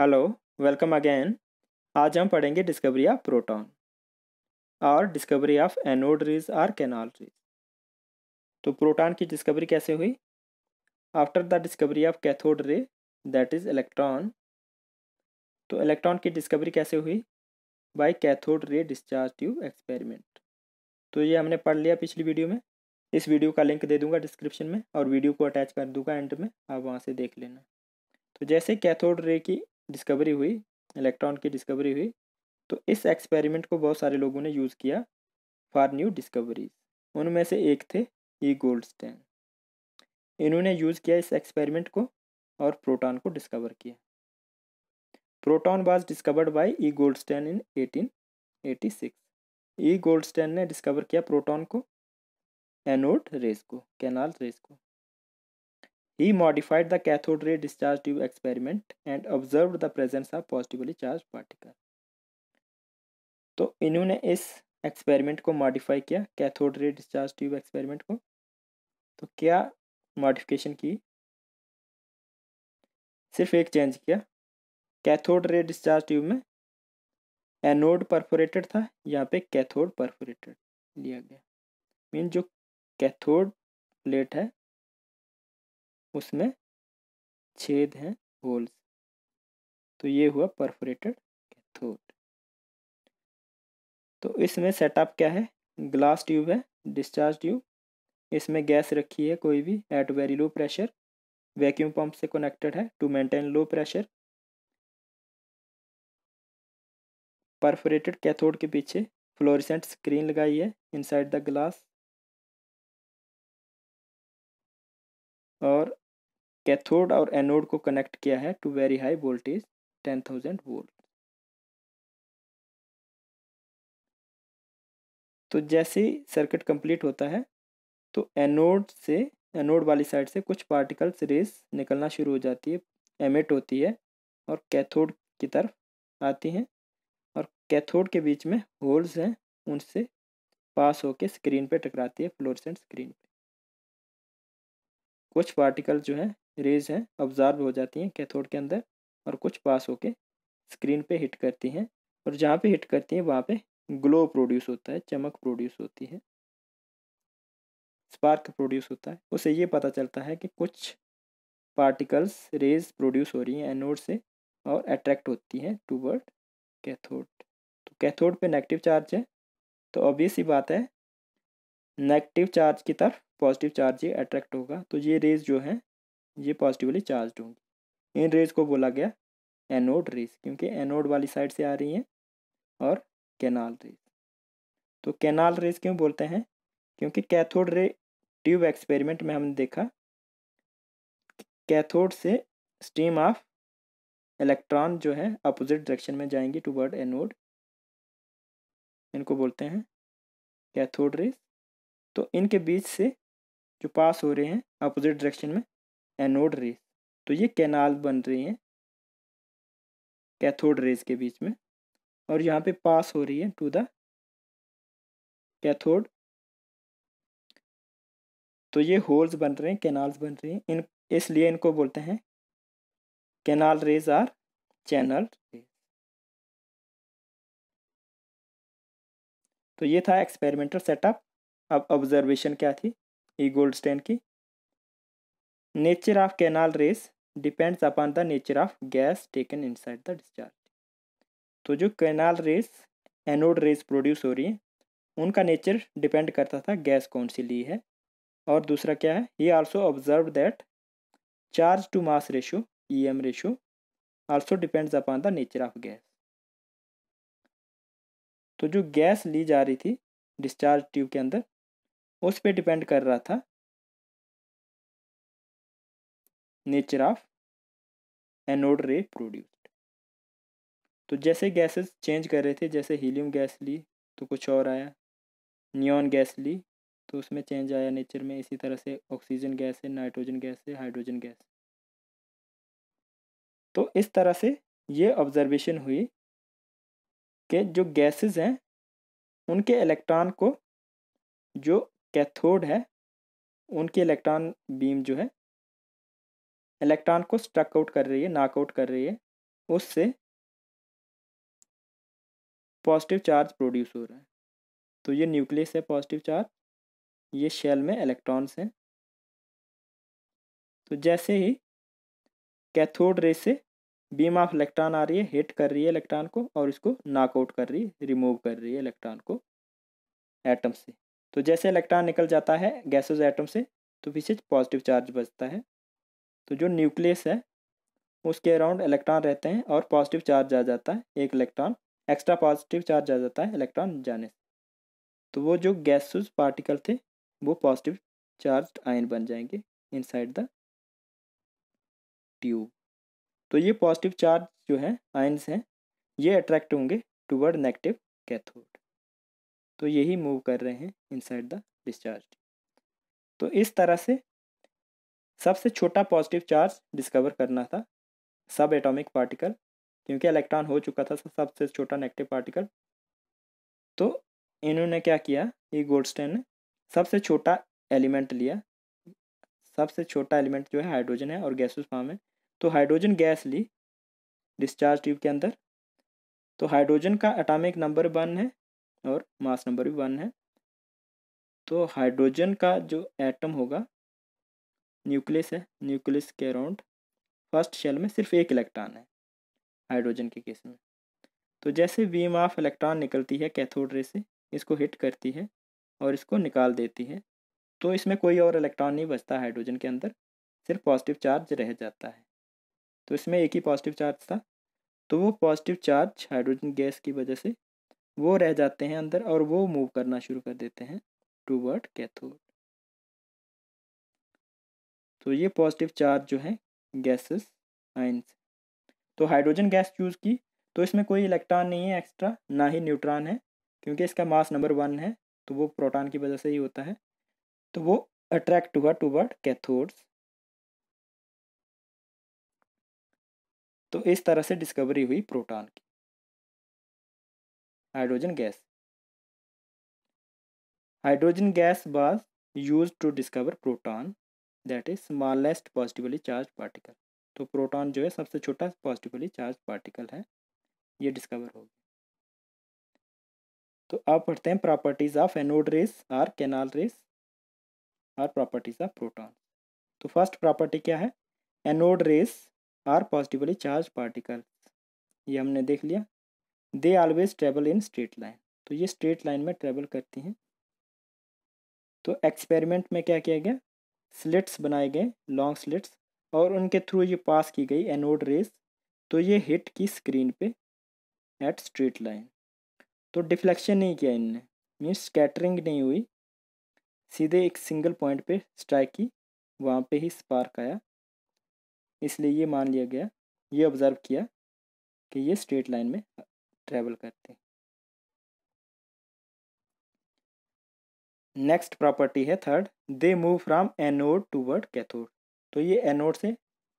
Hello welcome again आज हम पढ़ेंगे डिस्कवरी ऑफ प्रोटॉन और डिस्कवरी ऑफ एनोड रीज और कैनॉल रीज तो प्रोटॉन की डिस्कवरी कैसे हुई after the discovery of cathode ray that is electron तो इलेक्ट्रॉन की डिस्कवरी कैसे हुई by cathode ray discharge tube experiment तो ये हमने पढ़ लिया पिछली वीडियो में इस वीडियो का लिंक दे दूंगा डिस्क्रिप्शन में और वीडियो को अटैच कर दूंगा एंड में आप वहाँ से देख लेना तो जैसे कैथोड रे की डिस्कवरी हुई इलेक्ट्रॉन की डिस्कवरी हुई तो इस एक्सपेरिमेंट को बहुत सारे लोगों ने यूज़ किया फॉर न्यू डिस्कवरीज उनमें से एक थे ई e. गोल्ड इन्होंने यूज़ किया इस एक्सपेरिमेंट को और प्रोटॉन को डिस्कवर किया proton was discovered by E Gold in 1886 E Gold ने डिस्कवर किया प्रोटॉन को एनोड रेस को कैनाल रेस को He modified the cathode ray discharge tube experiment and observed the presence of positively charged particle. तो इन्होंने इस experiment को modify किया cathode ray discharge tube experiment को तो क्या मॉडिफिकेशन की सिर्फ एक चेंज किया कैथोड रे डिस्चार्ज ट्यूब में एनोड परफोरेटेड था यहाँ पे कैथोड परफोरेटेड लिया गया मीन जो कैथोड प्लेट है उसमें छेद हैं होल्स तो ये हुआ परफोरेटेड कैथोड तो इसमें सेटअप क्या है ग्लास ट्यूब है डिस्चार्ज ट्यूब इसमें गैस रखी है कोई भी at very low pressure vacuum pump से कनेक्टेड है to maintain low pressure perforated cathode के पीछे फ्लोरिसेंट स्क्रीन लगाई है इनसाइड द ग्लास और कैथोड और एनोड को कनेक्ट किया है to very high voltage ten thousand volt तो जैसे ही सर्किट कंप्लीट होता है तो एनोड से एनोड वाली साइड से कुछ पार्टिकल्स रेस निकलना शुरू हो जाती है एमिट होती है और कैथोड की तरफ आती हैं और कैथोड के बीच में होल्स हैं उनसे पास होके स्क्रीन पे टकराती है फ्लोरसेंट स्क्रीन पे कुछ पार्टिकल जो हैं रेज हैं ऑब्जार्व हो जाती हैं कैथोड के अंदर और कुछ पास होके स्क्रीन पे हिट करती हैं और जहाँ पे हिट करती हैं वहाँ पे ग्लो प्रोड्यूस होता है चमक प्रोड्यूस होती है स्पार्क प्रोड्यूस होता है उसे ये पता चलता है कि कुछ पार्टिकल्स रेज प्रोड्यूस हो रही हैं एनोड से और अट्रैक्ट होती हैं टू वर्ड कैथोड तो कैथोड पे नेगेटिव चार्ज है तो ऑब्वियस ही बात है नेगेटिव चार्ज की तरफ पॉजिटिव चार्ज ही अट्रैक्ट होगा तो ये रेज जो हैं ये पॉजिटिवली चार्ज होंगी इन रेज को बोला गया एनोड रेज क्योंकि एनोड वाली साइड से आ रही हैं और कैनाल रेज तो कैनाल रेज क्यों बोलते हैं क्योंकि कैथोड रे ट्यूब एक्सपेरिमेंट में हमने देखा कैथोड से स्टीम ऑफ इलेक्ट्रॉन जो है अपोजिट डायरेक्शन में जाएंगी टू वर्ड एनोड इनको बोलते हैं कैथोड रेज तो इनके बीच से जो पास हो रहे हैं अपोजिट डायरेक्शन में एनोड रेस तो ये कैनाल बन रही हैं कैथोड रेस के बीच में और यहाँ पे पास हो रही है टू द कैथोड तो ये होल्स बन रहे हैं कैनाल्स बन रही हैं इन इसलिए इनको बोलते हैं canal rays or channel rays तो ये था एक्सपेरिमेंटल सेटअप अब ऑब्जर्वेशन क्या थी ई गोल्ड स्टैंड की nature of canal rays depends upon the nature of gas taken inside the discharge तो जो canal rays anode rays produce हो रही है उनका नेचर डिपेंड करता था गैस कौन सी ली है और दूसरा क्या है ये also observe that charge to mass ratio E M ratio also depends upon the nature of gas तो जो गैस ली जा रही थी डिस्चार्ज ट्यूब के अंदर उस पर डिपेंड कर रहा था nature of anode ray produced तो जैसे गैसेस चेंज कर रहे थे जैसे हीलियम गैस ली तो कुछ और आया नियॉन गैस ली तो उसमें चेंज आया नेचर में इसी तरह से ऑक्सीजन गैस है नाइट्रोजन गैस है हाइड्रोजन गैस तो इस तरह से ये ऑब्जर्वेशन हुई कि जो गैसेस हैं उनके इलेक्ट्रॉन को जो कैथोड है उनके इलेक्ट्रॉन बीम जो है इलेक्ट्रॉन को स्ट्रक आउट कर रही है नॉकआउट कर रही है उससे पॉजिटिव चार्ज प्रोड्यूस हो रहा है तो ये न्यूक्लियस है पॉजिटिव चार्ज ये शेल में इलेक्ट्रॉन्स हैं तो जैसे ही कैथोड रे से बीम ऑफ इलेक्ट्रॉन आ रही है हिट कर रही है इलेक्ट्रॉन को और इसको नॉकआउट कर रही है रिमूव कर रही है इलेक्ट्रॉन को एटम से तो जैसे इलेक्ट्रॉन निकल जाता है गैसेस एटम से तो पीछे पॉजिटिव चार्ज बचता है तो जो न्यूक्लियस है उसके अराउंड इलेक्ट्रॉन रहते हैं और पॉजिटिव चार्ज आ जाता है एक इलेक्ट्रॉन एक्स्ट्रा पॉजिटिव चार्ज आ जाता है इलेक्ट्रॉन जाने से तो वो जो गैसेस पार्टिकल थे वो पॉजिटिव चार्ज आयन बन जाएंगे इनसाइड द ट्यूब तो ये पॉजिटिव चार्ज जो है आयन्स हैं ये अट्रैक्ट होंगे टूवर्ड नेगेटिव कैथोड तो यही मूव कर रहे हैं इनसाइड द डिस्चार्ज तो इस तरह से सबसे छोटा पॉजिटिव चार्ज डिस्कवर करना था सब एटॉमिक पार्टिकल क्योंकि इलेक्ट्रॉन हो चुका था तो सबसे छोटा नेगेटिव पार्टिकल तो इन्होंने क्या किया ये गोल्डस्टेन ने सबसे छोटा एलिमेंट लिया सबसे छोटा एलिमेंट जो है हाइड्रोजन है और गैसेस फॉर्म है तो हाइड्रोजन गैस ली डिस्चार्ज ट्यूब के अंदर तो हाइड्रोजन का एटॉमिक नंबर वन है और मास नंबर भी वन है तो हाइड्रोजन का जो एटम होगा न्यूक्लियस है न्यूक्लियस के अराउंड फर्स्ट शेल में सिर्फ एक इलेक्ट्रॉन है हाइड्रोजन के केस में तो जैसे बीम ऑफ इलेक्ट्रॉन निकलती है कैथोड रे से इसको हिट करती है और इसको निकाल देती है तो इसमें कोई और इलेक्ट्रॉन नहीं बचता हाइड्रोजन के अंदर सिर्फ पॉजिटिव चार्ज रह जाता है तो इसमें एक ही पॉजिटिव चार्ज था तो वो पॉजिटिव चार्ज हाइड्रोजन गैस की वजह से वो रह जाते हैं अंदर और वो मूव करना शुरू कर देते हैं टू वर्ड कैथोड तो ये पॉजिटिव चार्ज जो है गैसेस आइंस तो हाइड्रोजन गैस चूज़ की तो इसमें कोई इलेक्ट्रॉन नहीं है एक्स्ट्रा ना ही न्यूट्रॉन है क्योंकि इसका मास नंबर वन है तो वो प्रोटॉन की वजह से ही होता है तो वो अट्रैक्ट हुआ टू वर्ड कैथोड्स तो इस तरह से डिस्कवरी हुई प्रोटॉन की hydrogen gas hydrogen gas was use to discover proton that is smallest positively charge particle तो प्रोटॉन जो है सबसे छोटा पॉजिटिवली चार्ज पार्टिकल है ये डिस्कवर हो गया तो आप पढ़ते हैं properties of anode rays are canal rays are properties of proton तो फर्स्ट प्रॉपर्टी क्या है anode rays are positively charge particle ये हमने देख लिया they always travel in straight line तो ये स्ट्रेट लाइन में ट्रेवल करती हैं तो एक्सपेरिमेंट में क्या किया गया स्लिट्स बनाए गए लॉन्ग स्लिट्स और उनके थ्रू ये पास की गई एनोड रेस तो ये हिट की स्क्रीन पे एट स्ट्रेट लाइन तो डिफ्लेक्शन नहीं किया इनने मीन्स स्कैटरिंग नहीं हुई सीधे एक सिंगल पॉइंट पे स्ट्राइक की वहाँ पे ही स्पार्क आया इसलिए ये मान लिया गया ये ऑब्ज़र्व किया कि ये स्ट्रेट लाइन में ट्रैवल करते हैं नेक्स्ट प्रॉपर्टी है third they move from anode toward cathode तो ये एनोड से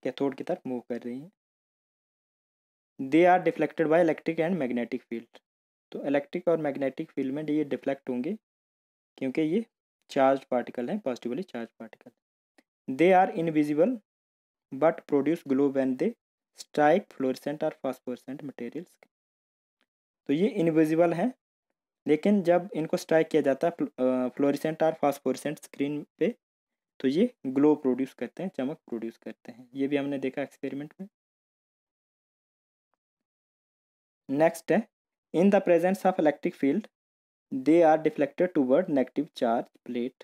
कैथोड की तरफ मूव कर रही हैं they are deflected by electric and magnetic field तो इलेक्ट्रिक और मैग्नेटिक फील्ड में ये डिफ्लेक्ट होंगे क्योंकि ये चार्ज पार्टिकल हैं positively charge particle they are invisible but produce glow when they strike fluorescent और फॉस्फोरसेंट मटेरियल्स तो ये इनविजिबल हैं लेकिन जब इनको स्ट्राइक किया जाता है फ्लोरिसेंट और फास्फोरिसेंट स्क्रीन पे तो ये ग्लो प्रोड्यूस करते हैं चमक प्रोड्यूस करते हैं ये भी हमने देखा एक्सपेरिमेंट में नेक्स्ट है in the presence of electric field they are deflected toward negative charge plate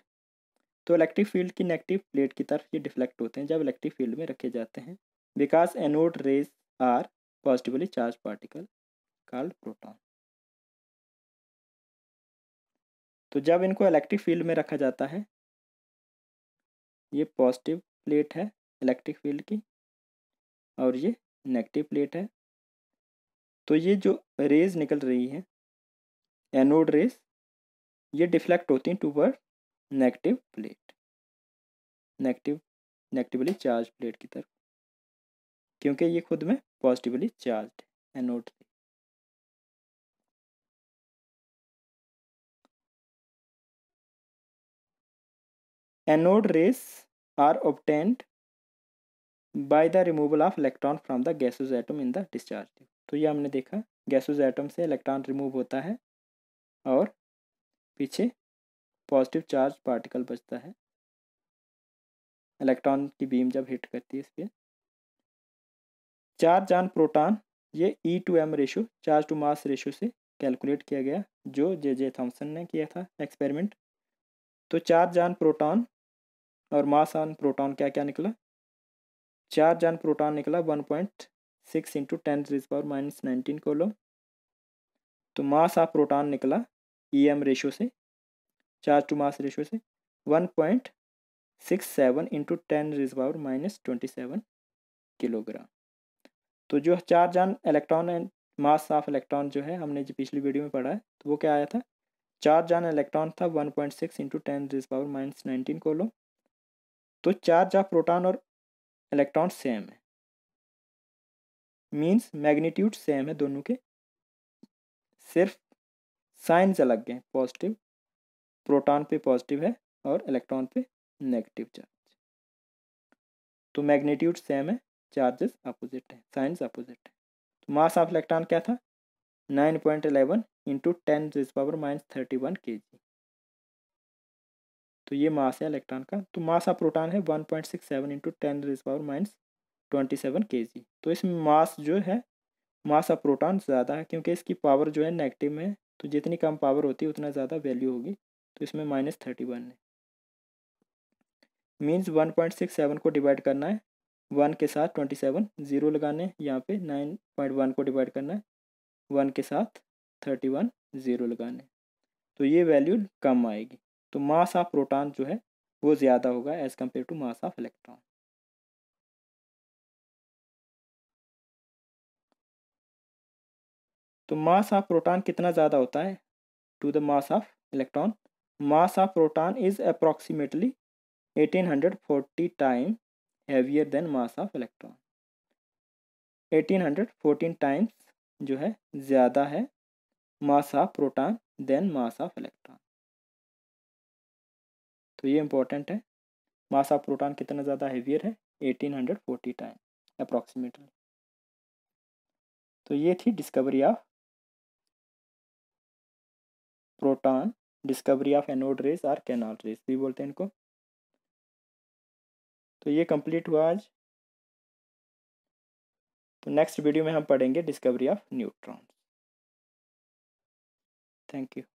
तो इलेक्ट्रिक फील्ड की नेगेटिव प्लेट की तरफ ये डिफ्लेक्ट होते हैं जब इलेक्ट्रिक फील्ड में रखे जाते हैं because anode rays are positively charge particle called proton तो जब इनको इलेक्ट्रिक फील्ड में रखा जाता है ये पॉजिटिव प्लेट है इलेक्ट्रिक फील्ड की और ये नेगेटिव प्लेट है तो ये जो रेज निकल रही है एनोड रेज ये डिफ्लेक्ट होती हैं toward negative plate negative negatively charge plate की तरफ क्योंकि ये खुद में positively charge anode rays anode rays are obtained by the removal of electron from the gaseous atom in the discharge tube तो ये हमने देखा गैसोज एटम से इलेक्ट्रॉन रिमूव होता है और पीछे पॉजिटिव चार्ज पार्टिकल बचता है इलेक्ट्रॉन की बीम जब हिट करती है इस पर चार्ज ऑन प्रोटॉन ये E to M ratio charge to mass ratio से कैलकुलेट किया गया जो जे जे थॉम्सन ने किया था एक्सपेरिमेंट तो चार्ज ऑन प्रोटॉन और मास ऑन प्रोटॉन क्या क्या निकला चार्ज ऑन प्रोटॉन निकला one point six into ten raised power minus nineteen को लो तो मास ऑफ प्रोटॉन निकला ई एम रेशो से चार्ज टू मास रेशो से one point six seven into ten raised power minus twenty seven kilogram तो जो charge on electron and mass of electron जो है हमने जो पिछली वीडियो में पढ़ा है तो वो क्या आया था चार्ज ऑन इलेक्ट्रॉन था one point six into ten raised power minus nineteen को लो तो चार्ज ऑफ प्रोटॉन और इलेक्ट्रॉन सेम है मीन्स मैग्नीट्यूड सेम है दोनों के सिर्फ साइंस अलग हैं पॉजिटिव प्रोटॉन पे पॉजिटिव है और इलेक्ट्रॉन पे नेगेटिव चार्ज तो मैग्नीट्यूड सेम है चार्जेस अपोजिट है साइंस अपोजिट है तो मास ऑफ इलेक्ट्रॉन क्या था nine point eleven into ten power minus thirty one K G तो ये मास है इलेक्ट्रॉन का तो मास ऑफ प्रोटॉन है one point six seven into ten raised power minus twenty seven K G तो इसमें मास जो है मास ऑफ प्रोटॉन ज़्यादा है क्योंकि इसकी पावर जो है नेगेटिव में तो जितनी कम पावर होती है उतना ज़्यादा वैल्यू होगी तो इसमें माइनस थर्टी वन है means one point six seven को डिवाइड करना है वन के साथ ट्वेंटी सेवन ज़ीरो लगाने यहाँ पे नाइन पॉइंट वन को डिवाइड करना है वन के साथ थर्टी वन ज़ीरो लगाने तो ये वैल्यू कम आएगी तो मास ऑफ प्रोटॉन जो है वो ज़्यादा होगा as compare to mass of electron तो मास ऑफ प्रोटॉन कितना ज़्यादा होता है to the mass of electron mass of proton is approximately 1840 time heavier than mass of electron 1814 times जो है ज़्यादा है mass of proton than mass of electron तो ये इंपॉर्टेंट है मास ऑफ प्रोटॉन कितना ज़्यादा हेवियर है 1840 टाइम अप्रॉक्सीमेटली तो ये थी discovery of proton discovery of anode rays और कैनॉल रेस भी बोलते हैं इनको तो ये कंप्लीट हुआ आज तो नेक्स्ट वीडियो में हम पढ़ेंगे discovery of neutrons thank you